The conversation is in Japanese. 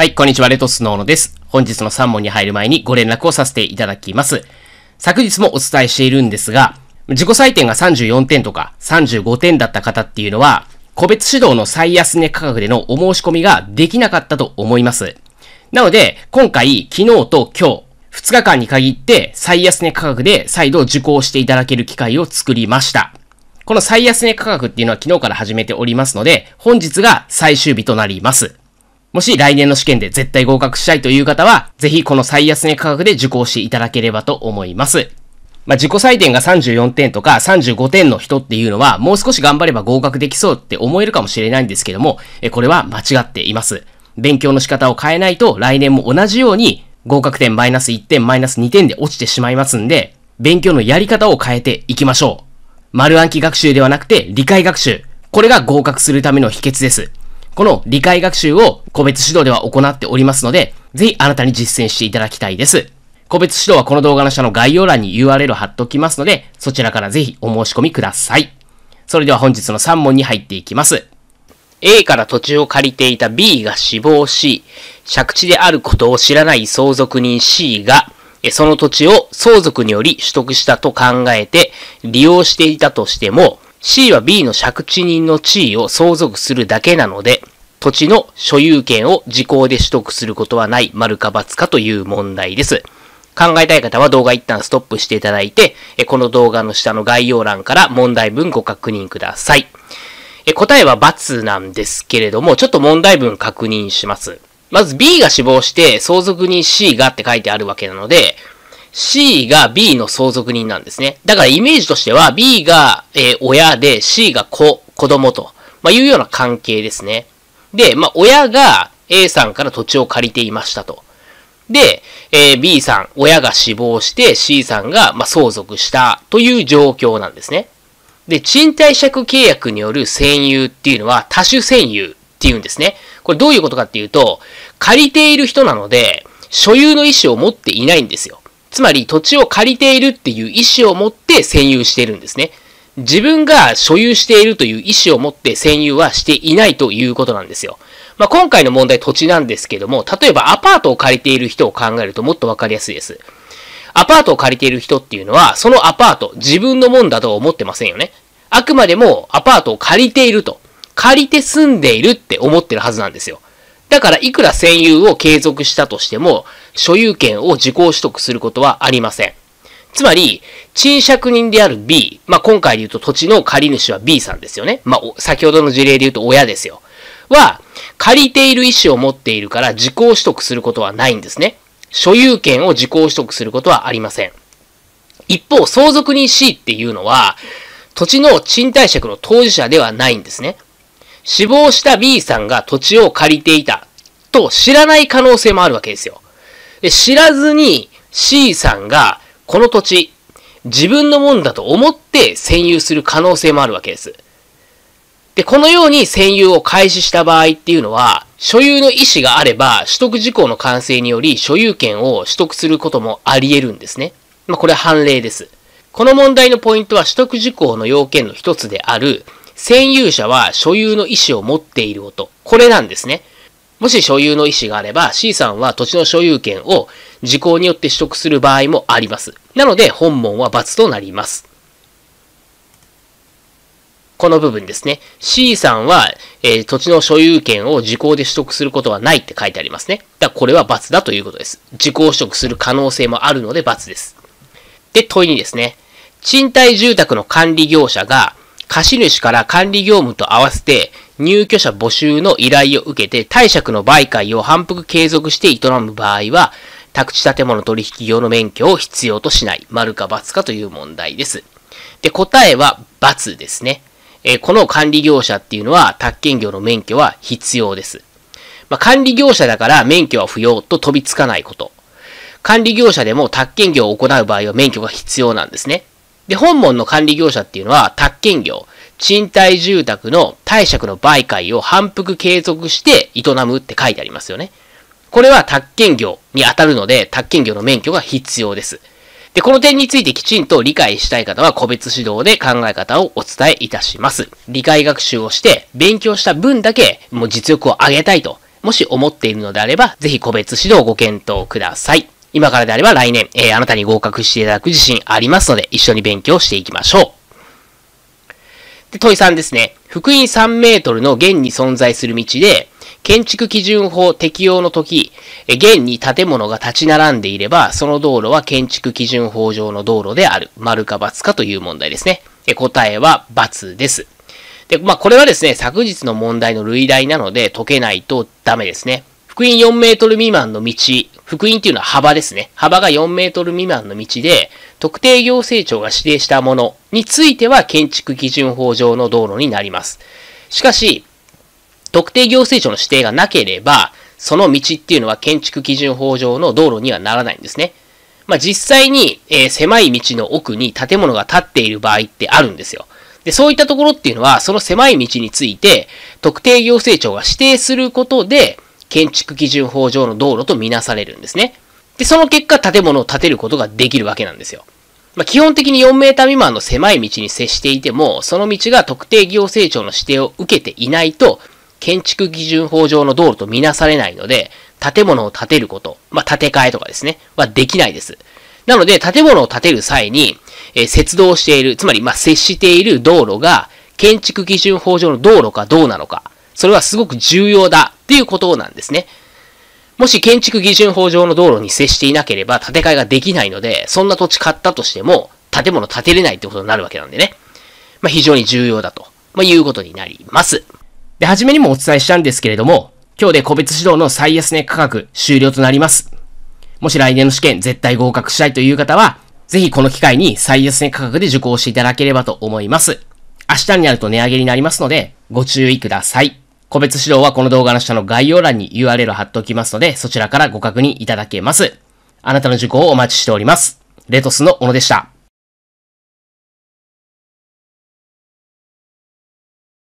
はい、こんにちは、レトスノーノです。本日の3問に入る前にご連絡をさせていただきます。昨日もお伝えしているんですが、自己採点が34点とか35点だった方っていうのは、個別指導の最安値価格でのお申し込みができなかったと思います。なので、今回、昨日と今日、2日間に限って最安値価格で再度受講していただける機会を作りました。この最安値価格っていうのは昨日から始めておりますので、本日が最終日となります。もし来年の試験で絶対合格したいという方は、ぜひこの最安値価格で受講していただければと思います。まあ、自己採点が34点とか35点の人っていうのは、もう少し頑張れば合格できそうって思えるかもしれないんですけども、これは間違っています。勉強の仕方を変えないと、来年も同じように合格点マイナス1点、マイナス2点で落ちてしまいますんで、勉強のやり方を変えていきましょう。丸暗記学習ではなくて、理解学習。これが合格するための秘訣です。この理解学習を個別指導では行っておりますので、ぜひあなたに実践していただきたいです。個別指導はこの動画の下の概要欄に URL を貼っておきますので、そちらからぜひお申し込みください。それでは本日の3問に入っていきます。A から土地を借りていた B が死亡し、借地であることを知らない相続人 C が、その土地を相続により取得したと考えて利用していたとしても、C は B の借地人の地位を相続するだけなので、土地の所有権を時効で取得することはない、丸か罰かという問題です。考えたい方は動画一旦ストップしていただいて、この動画の下の概要欄から問題文ご確認ください。答えは罰なんですけれども、ちょっと問題文確認します。まず B が死亡して相続人 C がって書いてあるわけなので、C が B の相続人なんですね。だからイメージとしては B が、えー、親で C が子、子供と、まあ、いうような関係ですね。で、まあ、親が A さんから土地を借りていましたと。で、えー、B さん、親が死亡して C さんが、まあ、相続したという状況なんですね。で、賃貸借契約による占有っていうのは多種占有っていうんですね。これどういうことかっていうと、借りている人なので、所有の意思を持っていないんですよ。つまり土地を借りているっていう意思を持って占有しているんですね。自分が所有しているという意思を持って占有はしていないということなんですよ。まあ、今回の問題土地なんですけども、例えばアパートを借りている人を考えるともっとわかりやすいです。アパートを借りている人っていうのは、そのアパート、自分のもんだと思ってませんよね。あくまでもアパートを借りていると。借りて住んでいるって思ってるはずなんですよ。だから、いくら占有を継続したとしても、所有権を自己取得することはありません。つまり、賃借人である B、まあ、今回で言うと土地の借り主は B さんですよね。まあ、先ほどの事例で言うと親ですよ。は、借りている意思を持っているから自己取得することはないんですね。所有権を自己取得することはありません。一方、相続人 C っていうのは、土地の賃貸借の当事者ではないんですね。死亡した B さんが土地を借りていたと知らない可能性もあるわけですよ。で知らずに C さんがこの土地、自分のもんだと思って占有する可能性もあるわけです。で、このように占有を開始した場合っていうのは、所有の意思があれば、取得事項の完成により所有権を取得することもあり得るんですね。まあ、これは判例です。この問題のポイントは取得事項の要件の一つである、占有者は所有の意思を持っていること。これなんですね。もし所有の意思があれば C さんは土地の所有権を時効によって取得する場合もあります。なので本門は罰となります。この部分ですね。C さんは、えー、土地の所有権を時効で取得することはないって書いてありますね。だからこれは罰だということです。時効取得する可能性もあるので罰です。で、問いにですね。賃貸住宅の管理業者が貸主から管理業務と合わせて入居者募集の依頼を受けて貸借の媒介を反復継続して営む場合は、宅地建物取引業の免許を必要としない、丸か×かという問題です。で、答えは×ですね。えー、この管理業者っていうのは、宅建業の免許は必要です。まあ、管理業者だから免許は不要と飛びつかないこと。管理業者でも宅建業を行う場合は免許が必要なんですね。で、本門の管理業者っていうのは、宅建業、賃貸住宅の貸借の媒介を反復継続して営むって書いてありますよね。これは宅建業に当たるので、宅建業の免許が必要です。で、この点についてきちんと理解したい方は個別指導で考え方をお伝えいたします。理解学習をして勉強した分だけもう実力を上げたいと、もし思っているのであれば、ぜひ個別指導をご検討ください。今からであれば来年、えー、あなたに合格していただく自信ありますので、一緒に勉強していきましょう。で、問い3ですね。福音3メートルの弦に存在する道で、建築基準法適用の時、弦に建物が立ち並んでいれば、その道路は建築基準法上の道路である。丸か×かという問題ですね。答えは×です。で、まあ、これはですね、昨日の問題の類題なので解けないとダメですね。福音4メートル未満の道、福音っていうのは幅ですね。幅が4メートル未満の道で、特定行政庁が指定したものについては建築基準法上の道路になります。しかし、特定行政庁の指定がなければ、その道っていうのは建築基準法上の道路にはならないんですね。まあ、実際に、えー、狭い道の奥に建物が建っている場合ってあるんですよ。で、そういったところっていうのは、その狭い道について、特定行政庁が指定することで、建築基準法上の道路とみなされるんですね。で、その結果建物を建てることができるわけなんですよ。まあ、基本的に4メーター未満の狭い道に接していても、その道が特定行政庁の指定を受けていないと、建築基準法上の道路とみなされないので、建物を建てること、まあ、建て替えとかですね、はできないです。なので、建物を建てる際に、えー、接道している、つまり、ま接している道路が、建築基準法上の道路かどうなのか、それはすごく重要だっていうことなんですね。もし建築基準法上の道路に接していなければ建て替えができないので、そんな土地買ったとしても建物建てれないってことになるわけなんでね。まあ、非常に重要だと、まあ、いうことになります。で、はじめにもお伝えしたんですけれども、今日で個別指導の最安値価格終了となります。もし来年の試験絶対合格したいという方は、ぜひこの機会に最安値価格で受講していただければと思います。明日になると値上げになりますので、ご注意ください。個別指導はこの動画の下の概要欄に URL 貼っておきますので、そちらからご確認いただけます。あなたの受講をお待ちしております。レトスの小野でした。